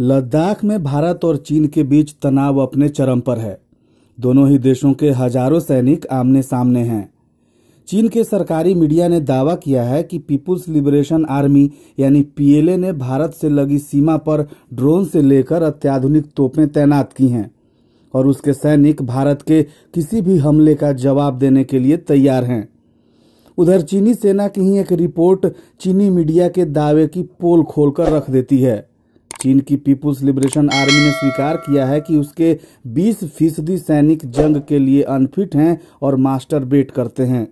लद्दाख में भारत और चीन के बीच तनाव अपने चरम पर है दोनों ही देशों के हजारों सैनिक आमने सामने हैं चीन के सरकारी मीडिया ने दावा किया है कि पीपुल्स लिबरेशन आर्मी यानी पीएलए ने भारत से लगी सीमा पर ड्रोन से लेकर अत्याधुनिक तोपें तैनात की हैं और उसके सैनिक भारत के किसी भी हमले का जवाब देने के लिए तैयार हैं उधर चीनी सेना की ही एक रिपोर्ट चीनी मीडिया के दावे की पोल खोलकर रख देती है चीन की पीपुल्स लिबरेशन आर्मी ने स्वीकार किया है कि उसके 20 फीसदी सैनिक जंग के लिए अनफिट हैं और मास्टर बेट करते हैं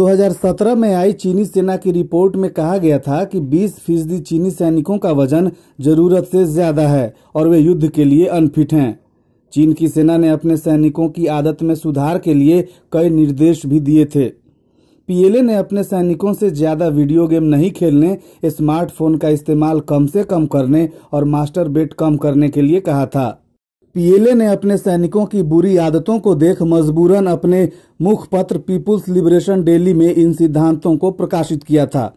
2017 में आई चीनी सेना की रिपोर्ट में कहा गया था कि 20 फीसदी चीनी सैनिकों का वजन जरूरत से ज्यादा है और वे युद्ध के लिए अनफिट हैं चीन की सेना ने अपने सैनिकों की आदत में सुधार के लिए कई निर्देश भी दिए थे पीएलए ने अपने सैनिकों से ज्यादा वीडियो गेम नहीं खेलने स्मार्टफोन का इस्तेमाल कम से कम करने और मास्टर बेट कम करने के लिए कहा था पीएलए ने अपने सैनिकों की बुरी आदतों को देख मजबूरन अपने मुखपत्र पीपुल्स लिबरेशन डेली में इन सिद्धांतों को प्रकाशित किया था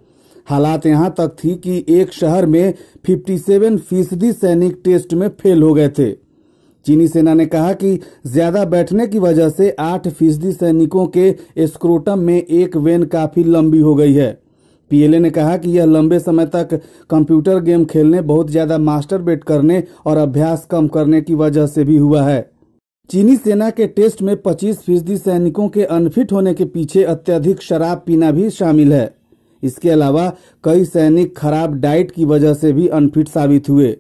हालात यहां तक थी कि एक शहर में 57 फीसदी सैनिक टेस्ट में फेल हो गए थे चीनी सेना ने कहा कि ज्यादा बैठने की वजह से आठ फीसदी सैनिकों के स्क्रोटम में एक वेन काफी लंबी हो गई है पीएलए ने कहा कि यह लंबे समय तक कंप्यूटर गेम खेलने बहुत ज्यादा मास्टर बेट करने और अभ्यास कम करने की वजह से भी हुआ है चीनी सेना के टेस्ट में 25 फीसदी सैनिकों के अनफिट होने के पीछे अत्यधिक शराब पीना भी शामिल है इसके अलावा कई सैनिक खराब डाइट की वजह से भी अनफिट साबित हुए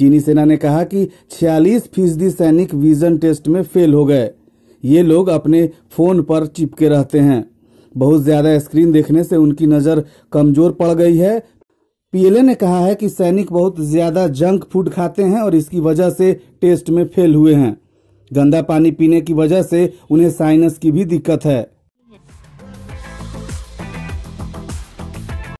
चीनी सेना ने कहा कि 46 फीसदी सैनिक विजन टेस्ट में फेल हो गए ये लोग अपने फोन पर चिपके रहते हैं बहुत ज्यादा स्क्रीन देखने से उनकी नजर कमजोर पड़ गई है पीएलए ने कहा है कि सैनिक बहुत ज्यादा जंक फूड खाते हैं और इसकी वजह से टेस्ट में फेल हुए हैं गंदा पानी पीने की वजह से उन्हें साइनस की भी दिक्कत है